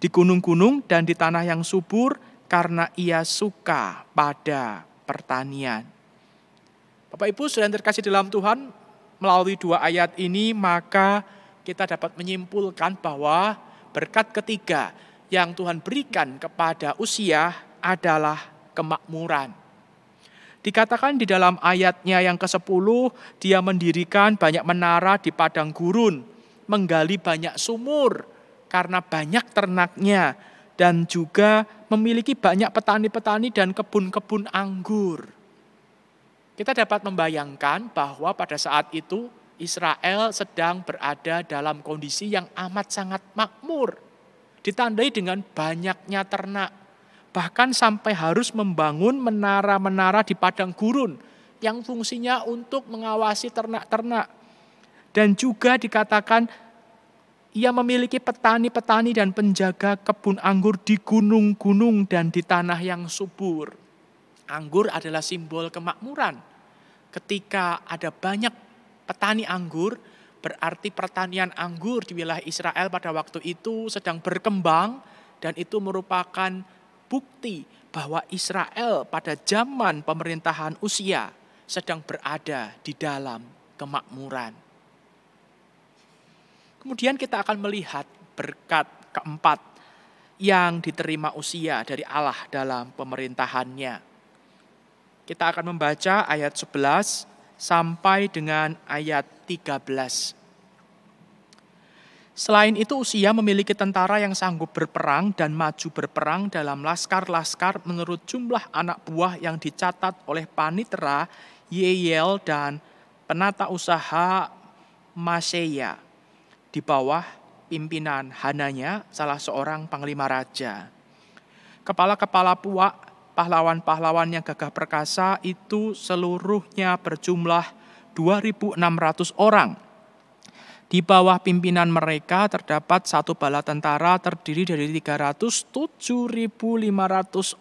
Di gunung-gunung dan di tanah yang subur, karena ia suka pada pertanian. Bapak Ibu sudah terkasih dalam Tuhan, melalui dua ayat ini maka kita dapat menyimpulkan bahwa berkat ketiga yang Tuhan berikan kepada usia adalah kemakmuran. Dikatakan di dalam ayatnya yang ke-10, dia mendirikan banyak menara di padang gurun, menggali banyak sumur karena banyak ternaknya dan juga memiliki banyak petani-petani dan kebun-kebun anggur. Kita dapat membayangkan bahwa pada saat itu Israel sedang berada dalam kondisi yang amat sangat makmur, ditandai dengan banyaknya ternak, bahkan sampai harus membangun menara-menara di padang gurun yang fungsinya untuk mengawasi ternak-ternak. Dan juga dikatakan ia memiliki petani-petani dan penjaga kebun anggur di gunung-gunung dan di tanah yang subur. Anggur adalah simbol kemakmuran. Ketika ada banyak petani anggur, berarti pertanian anggur di wilayah Israel pada waktu itu sedang berkembang dan itu merupakan bukti bahwa Israel pada zaman pemerintahan Usia sedang berada di dalam kemakmuran. Kemudian kita akan melihat berkat keempat yang diterima usia dari Allah dalam pemerintahannya. Kita akan membaca ayat 11 sampai dengan ayat 13. Selain itu, Usia memiliki tentara yang sanggup berperang dan maju berperang dalam laskar-laskar menurut jumlah anak buah yang dicatat oleh panitera Yeyel dan penata usaha Maseya di bawah pimpinan Hananya, salah seorang panglima raja. Kepala-kepala puak, pahlawan-pahlawan yang gagah perkasa itu seluruhnya berjumlah 2.600 orang. Di bawah pimpinan mereka terdapat satu bala tentara terdiri dari 307.500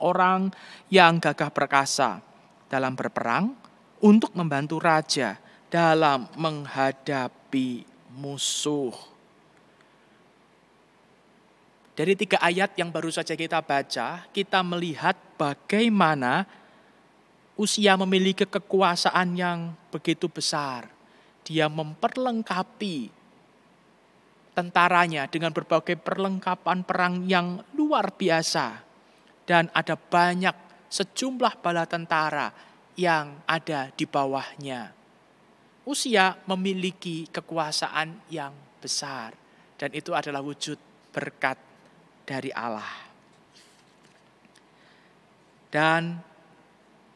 orang yang gagah perkasa dalam berperang untuk membantu raja dalam menghadapi musuh. Dari tiga ayat yang baru saja kita baca, kita melihat bagaimana usia memiliki kekuasaan yang begitu besar. Dia memperlengkapi tentaranya dengan berbagai perlengkapan perang yang luar biasa. Dan ada banyak sejumlah bala tentara yang ada di bawahnya usia memiliki kekuasaan yang besar. Dan itu adalah wujud berkat dari Allah. Dan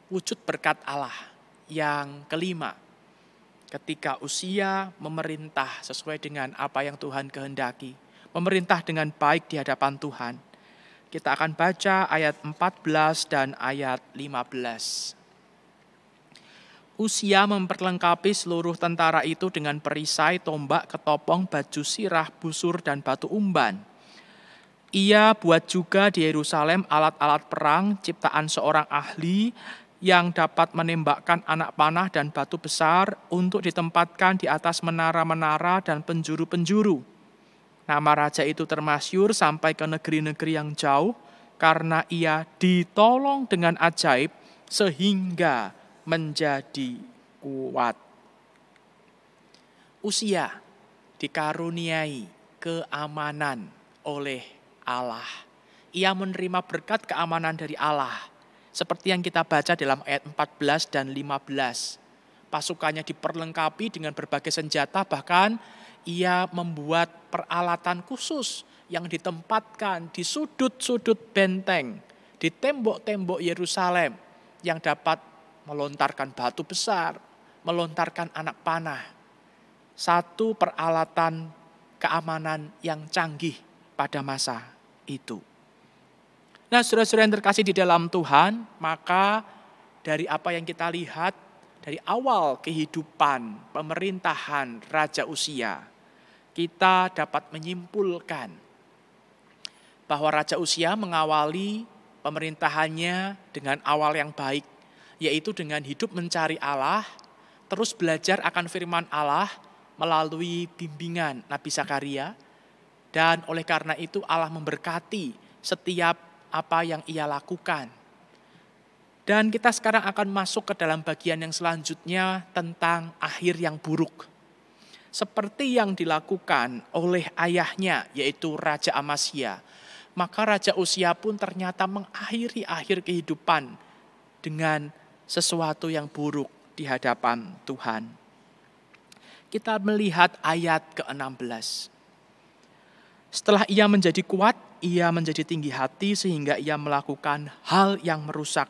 wujud berkat Allah yang kelima. Ketika usia memerintah sesuai dengan apa yang Tuhan kehendaki. Memerintah dengan baik di hadapan Tuhan. Kita akan baca ayat 14 dan ayat 15. Usia memperlengkapi seluruh tentara itu dengan perisai, tombak, ketopong, baju sirah, busur, dan batu umban. Ia buat juga di Yerusalem alat-alat perang ciptaan seorang ahli yang dapat menembakkan anak panah dan batu besar untuk ditempatkan di atas menara-menara dan penjuru-penjuru. Nama raja itu termasyur sampai ke negeri-negeri yang jauh karena ia ditolong dengan ajaib sehingga menjadi kuat. Usia dikaruniai keamanan oleh Allah. Ia menerima berkat keamanan dari Allah. Seperti yang kita baca dalam ayat 14 dan 15. Pasukannya diperlengkapi dengan berbagai senjata, bahkan ia membuat peralatan khusus yang ditempatkan di sudut-sudut benteng, di tembok-tembok Yerusalem yang dapat melontarkan batu besar, melontarkan anak panah. Satu peralatan keamanan yang canggih pada masa itu. Nah, saudara-saudara yang terkasih di dalam Tuhan, maka dari apa yang kita lihat dari awal kehidupan pemerintahan Raja Usia, kita dapat menyimpulkan bahwa Raja Usia mengawali pemerintahannya dengan awal yang baik yaitu dengan hidup mencari Allah, terus belajar akan firman Allah melalui bimbingan Nabi Zakaria, dan oleh karena itu Allah memberkati setiap apa yang ia lakukan. Dan kita sekarang akan masuk ke dalam bagian yang selanjutnya tentang akhir yang buruk. Seperti yang dilakukan oleh ayahnya yaitu Raja Amasya. Maka Raja Usia pun ternyata mengakhiri akhir kehidupan dengan sesuatu yang buruk di hadapan Tuhan. Kita melihat ayat ke-16. Setelah ia menjadi kuat, ia menjadi tinggi hati sehingga ia melakukan hal yang merusak.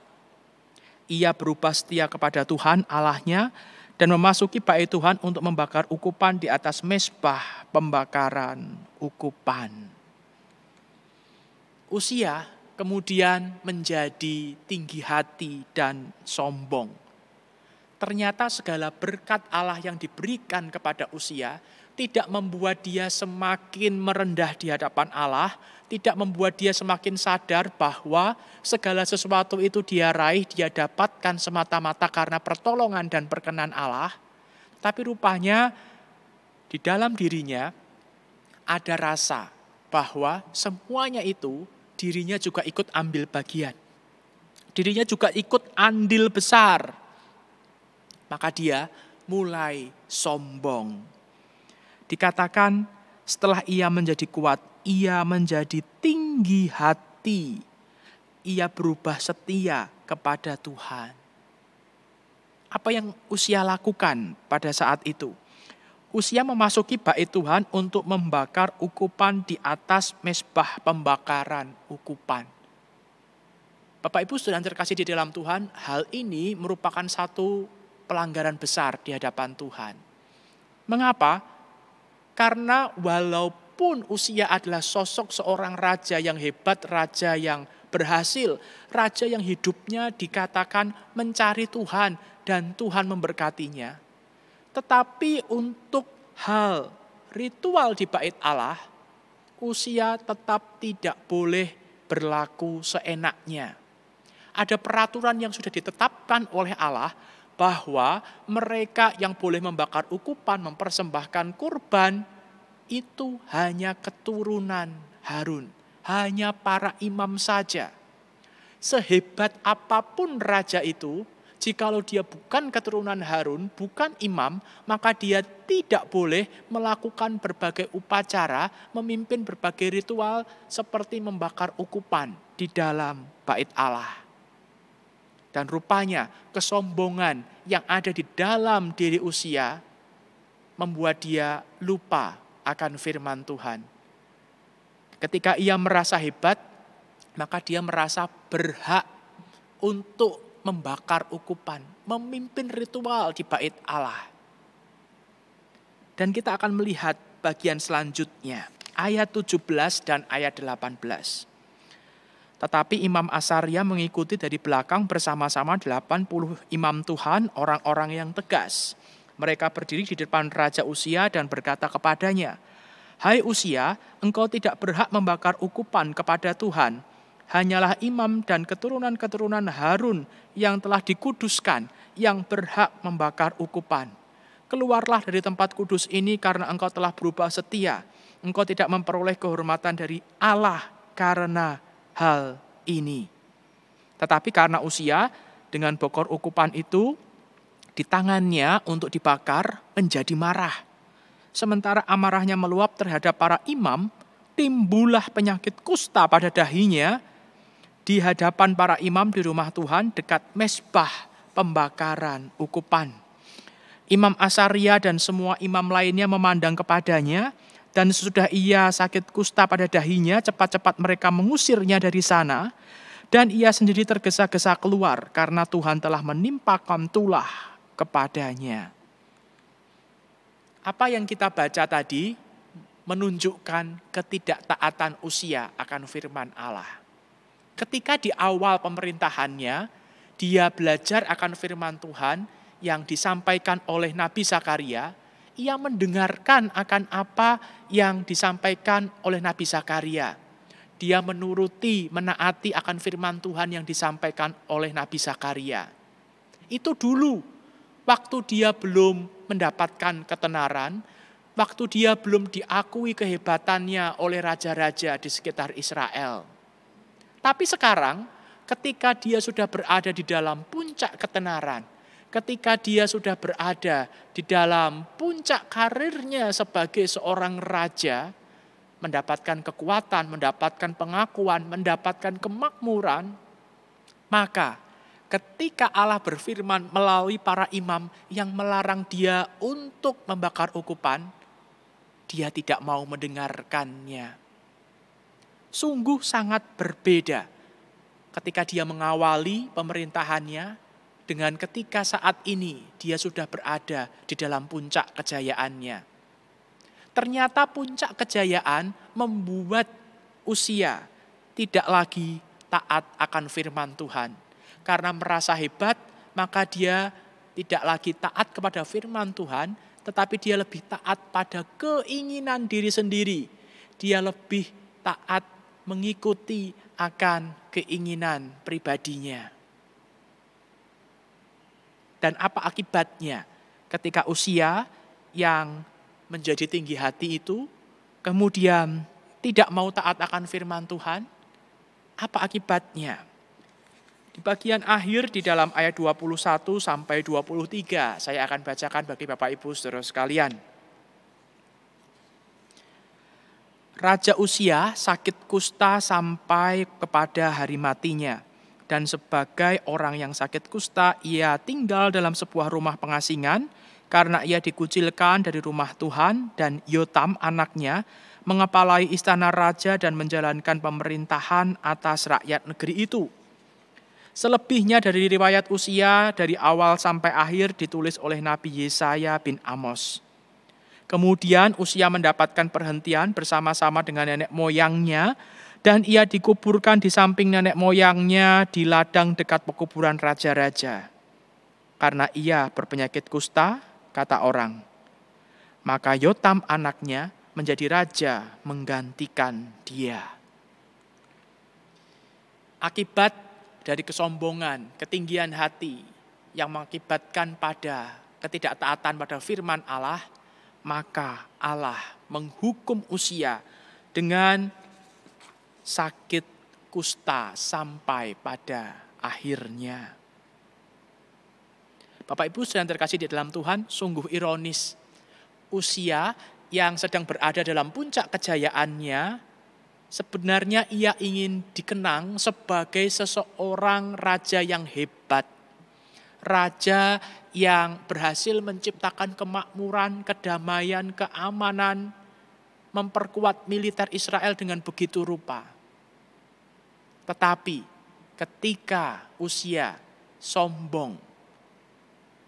Ia berubah setia kepada Tuhan Allahnya dan memasuki bait Tuhan untuk membakar ukupan di atas mesbah pembakaran ukupan. Usia kemudian menjadi tinggi hati dan sombong. Ternyata segala berkat Allah yang diberikan kepada usia tidak membuat dia semakin merendah di hadapan Allah, tidak membuat dia semakin sadar bahwa segala sesuatu itu dia raih, dia dapatkan semata-mata karena pertolongan dan perkenan Allah. Tapi rupanya di dalam dirinya ada rasa bahwa semuanya itu dirinya juga ikut ambil bagian. Dirinya juga ikut andil besar. Maka dia mulai sombong. Dikatakan setelah ia menjadi kuat, ia menjadi tinggi hati. Ia berubah setia kepada Tuhan. Apa yang usia lakukan pada saat itu? usia memasuki bait Tuhan untuk membakar ukupan di atas mesbah pembakaran ukupan. Bapak Ibu sudah terkasih di dalam Tuhan, hal ini merupakan satu pelanggaran besar di hadapan Tuhan. Mengapa? Karena walaupun usia adalah sosok seorang raja yang hebat, raja yang berhasil, raja yang hidupnya dikatakan mencari Tuhan dan Tuhan memberkatinya, tetapi untuk hal ritual di bait Allah, usia tetap tidak boleh berlaku seenaknya. Ada peraturan yang sudah ditetapkan oleh Allah bahwa mereka yang boleh membakar ukupan, mempersembahkan kurban, itu hanya keturunan Harun, hanya para imam saja. Sehebat apapun raja itu, Jikalau dia bukan keturunan Harun, bukan imam, maka dia tidak boleh melakukan berbagai upacara, memimpin berbagai ritual seperti membakar ukupan di dalam bait Allah. Dan rupanya kesombongan yang ada di dalam diri usia membuat dia lupa akan firman Tuhan. Ketika ia merasa hebat, maka dia merasa berhak untuk membakar ukupan, memimpin ritual di bait Allah. Dan kita akan melihat bagian selanjutnya, ayat 17 dan ayat 18. Tetapi Imam Asaria mengikuti dari belakang bersama-sama 80 imam Tuhan, orang-orang yang tegas. Mereka berdiri di depan Raja Usia dan berkata kepadanya, Hai Usia, engkau tidak berhak membakar ukupan kepada Tuhan, hanyalah imam dan keturunan-keturunan Harun yang telah dikuduskan, yang berhak membakar ukupan. Keluarlah dari tempat kudus ini karena engkau telah berubah setia. Engkau tidak memperoleh kehormatan dari Allah karena hal ini. Tetapi karena usia, dengan bokor ukupan itu di tangannya untuk dibakar menjadi marah. Sementara amarahnya meluap terhadap para imam, timbullah penyakit kusta pada dahinya di hadapan para imam di rumah Tuhan dekat mesbah pembakaran ukupan. Imam Asaria dan semua imam lainnya memandang kepadanya dan sesudah ia sakit kusta pada dahinya cepat-cepat mereka mengusirnya dari sana dan ia sendiri tergesa-gesa keluar karena Tuhan telah menimpakan tulah kepadanya. Apa yang kita baca tadi menunjukkan ketidaktaatan usia akan firman Allah Ketika di awal pemerintahannya, dia belajar akan firman Tuhan yang disampaikan oleh Nabi Zakaria, ia mendengarkan akan apa yang disampaikan oleh Nabi Zakaria. Dia menuruti, menaati akan firman Tuhan yang disampaikan oleh Nabi Zakaria. Itu dulu, waktu dia belum mendapatkan ketenaran, waktu dia belum diakui kehebatannya oleh raja-raja di sekitar Israel. Tapi sekarang ketika dia sudah berada di dalam puncak ketenaran, ketika dia sudah berada di dalam puncak karirnya sebagai seorang raja, mendapatkan kekuatan, mendapatkan pengakuan, mendapatkan kemakmuran, maka ketika Allah berfirman melalui para imam yang melarang dia untuk membakar ukupan, dia tidak mau mendengarkannya sungguh sangat berbeda ketika dia mengawali pemerintahannya dengan ketika saat ini dia sudah berada di dalam puncak kejayaannya. Ternyata puncak kejayaan membuat usia tidak lagi taat akan firman Tuhan. Karena merasa hebat, maka dia tidak lagi taat kepada firman Tuhan, tetapi dia lebih taat pada keinginan diri sendiri. Dia lebih taat mengikuti akan keinginan pribadinya. Dan apa akibatnya ketika usia yang menjadi tinggi hati itu kemudian tidak mau taat akan firman Tuhan? Apa akibatnya? Di bagian akhir di dalam ayat 21 sampai 23 saya akan bacakan bagi Bapak Ibu Saudara sekalian. Raja Usia sakit kusta sampai kepada hari matinya. Dan sebagai orang yang sakit kusta, ia tinggal dalam sebuah rumah pengasingan karena ia dikucilkan dari rumah Tuhan dan Yotam anaknya mengepalai istana raja dan menjalankan pemerintahan atas rakyat negeri itu. Selebihnya dari riwayat usia dari awal sampai akhir ditulis oleh Nabi Yesaya bin Amos. Kemudian usia mendapatkan perhentian bersama-sama dengan nenek moyangnya dan ia dikuburkan di samping nenek moyangnya di ladang dekat pekuburan raja-raja. Karena ia berpenyakit kusta, kata orang. Maka Yotam anaknya menjadi raja menggantikan dia. Akibat dari kesombongan, ketinggian hati yang mengakibatkan pada ketidaktaatan pada firman Allah – maka Allah menghukum usia dengan sakit kusta sampai pada akhirnya. Bapak Ibu sedang terkasih di dalam Tuhan, sungguh ironis. Usia yang sedang berada dalam puncak kejayaannya, sebenarnya ia ingin dikenang sebagai seseorang raja yang hebat raja yang berhasil menciptakan kemakmuran, kedamaian, keamanan, memperkuat militer Israel dengan begitu rupa. Tetapi ketika usia sombong,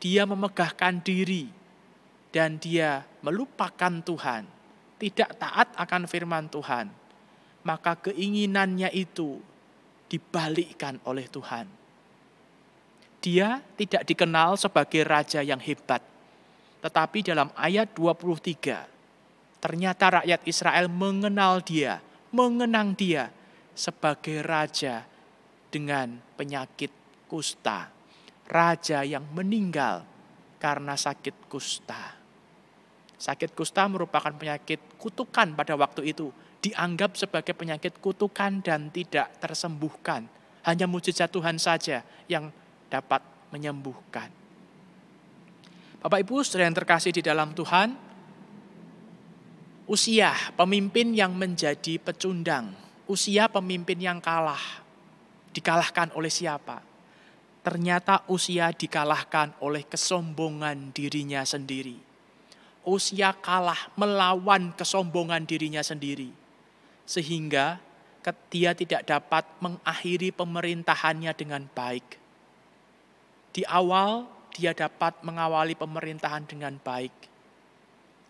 dia memegahkan diri dan dia melupakan Tuhan, tidak taat akan firman Tuhan, maka keinginannya itu dibalikkan oleh Tuhan dia tidak dikenal sebagai raja yang hebat. Tetapi dalam ayat 23, ternyata rakyat Israel mengenal dia, mengenang dia sebagai raja dengan penyakit kusta. Raja yang meninggal karena sakit kusta. Sakit kusta merupakan penyakit kutukan pada waktu itu. Dianggap sebagai penyakit kutukan dan tidak tersembuhkan. Hanya mujizat Tuhan saja yang dapat menyembuhkan. Bapak Ibu, saudara yang terkasih di dalam Tuhan, usia pemimpin yang menjadi pecundang, usia pemimpin yang kalah, dikalahkan oleh siapa? Ternyata usia dikalahkan oleh kesombongan dirinya sendiri. Usia kalah melawan kesombongan dirinya sendiri. Sehingga dia tidak dapat mengakhiri pemerintahannya dengan baik di awal, dia dapat mengawali pemerintahan dengan baik.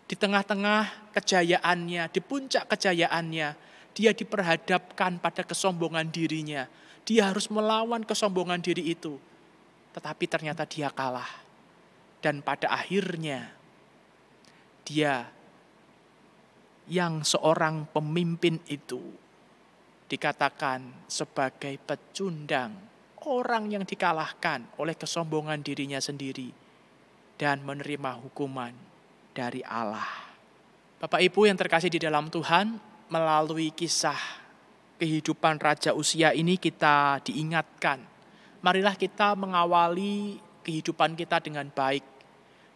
Di tengah-tengah kejayaannya, di puncak kejayaannya, dia diperhadapkan pada kesombongan dirinya. Dia harus melawan kesombongan diri itu. Tetapi ternyata dia kalah. Dan pada akhirnya, dia yang seorang pemimpin itu dikatakan sebagai pecundang orang yang dikalahkan oleh kesombongan dirinya sendiri dan menerima hukuman dari Allah. Bapak Ibu yang terkasih di dalam Tuhan, melalui kisah kehidupan Raja Usia ini kita diingatkan. Marilah kita mengawali kehidupan kita dengan baik.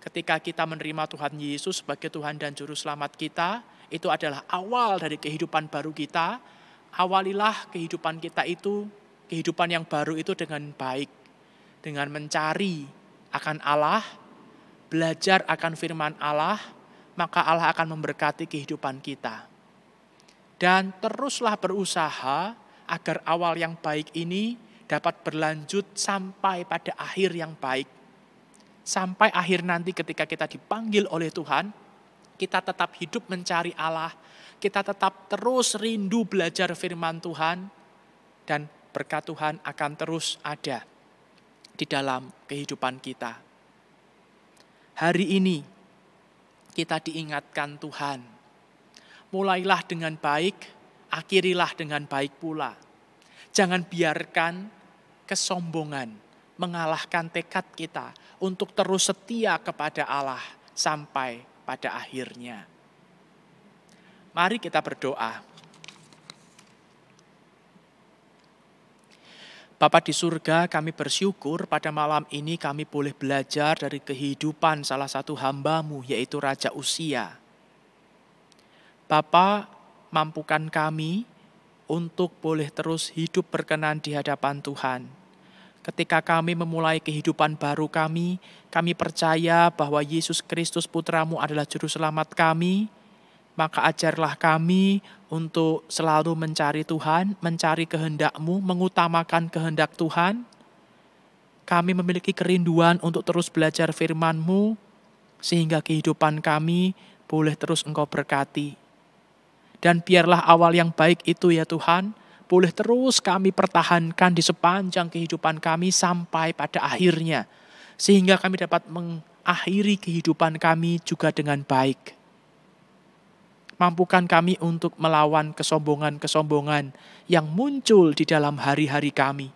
Ketika kita menerima Tuhan Yesus sebagai Tuhan dan Juru Selamat kita, itu adalah awal dari kehidupan baru kita. Awalilah kehidupan kita itu kehidupan yang baru itu dengan baik, dengan mencari akan Allah, belajar akan firman Allah, maka Allah akan memberkati kehidupan kita. Dan teruslah berusaha agar awal yang baik ini dapat berlanjut sampai pada akhir yang baik. Sampai akhir nanti ketika kita dipanggil oleh Tuhan, kita tetap hidup mencari Allah, kita tetap terus rindu belajar firman Tuhan, dan berkat Tuhan akan terus ada di dalam kehidupan kita. Hari ini kita diingatkan Tuhan. Mulailah dengan baik, akhirilah dengan baik pula. Jangan biarkan kesombongan mengalahkan tekad kita untuk terus setia kepada Allah sampai pada akhirnya. Mari kita berdoa. Bapa di surga, kami bersyukur pada malam ini kami boleh belajar dari kehidupan salah satu hambamu, yaitu Raja Usia. Bapa, mampukan kami untuk boleh terus hidup berkenan di hadapan Tuhan. Ketika kami memulai kehidupan baru kami, kami percaya bahwa Yesus Kristus putramu adalah juru selamat kami, maka ajarlah kami untuk selalu mencari Tuhan, mencari kehendak-Mu, mengutamakan kehendak Tuhan. Kami memiliki kerinduan untuk terus belajar firman-Mu, sehingga kehidupan kami boleh terus Engkau berkati. Dan biarlah awal yang baik itu ya Tuhan, boleh terus kami pertahankan di sepanjang kehidupan kami sampai pada akhirnya. Sehingga kami dapat mengakhiri kehidupan kami juga dengan baik. Mampukan kami untuk melawan kesombongan-kesombongan yang muncul di dalam hari-hari kami.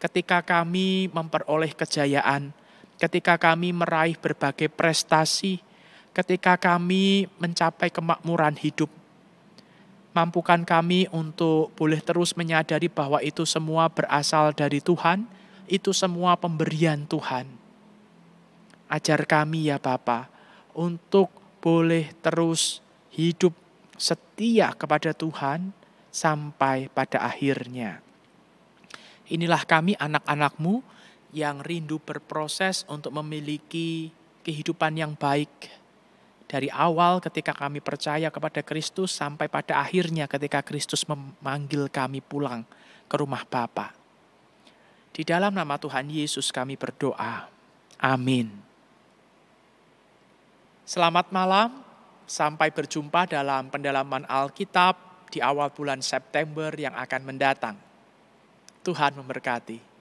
Ketika kami memperoleh kejayaan, ketika kami meraih berbagai prestasi, ketika kami mencapai kemakmuran hidup. Mampukan kami untuk boleh terus menyadari bahwa itu semua berasal dari Tuhan, itu semua pemberian Tuhan. Ajar kami ya Bapak, untuk boleh terus hidup setia kepada Tuhan sampai pada akhirnya. Inilah kami anak-anakmu yang rindu berproses untuk memiliki kehidupan yang baik. Dari awal ketika kami percaya kepada Kristus sampai pada akhirnya ketika Kristus memanggil kami pulang ke rumah Bapa. Di dalam nama Tuhan Yesus kami berdoa. Amin. Selamat malam. Sampai berjumpa dalam pendalaman Alkitab di awal bulan September yang akan mendatang. Tuhan memberkati.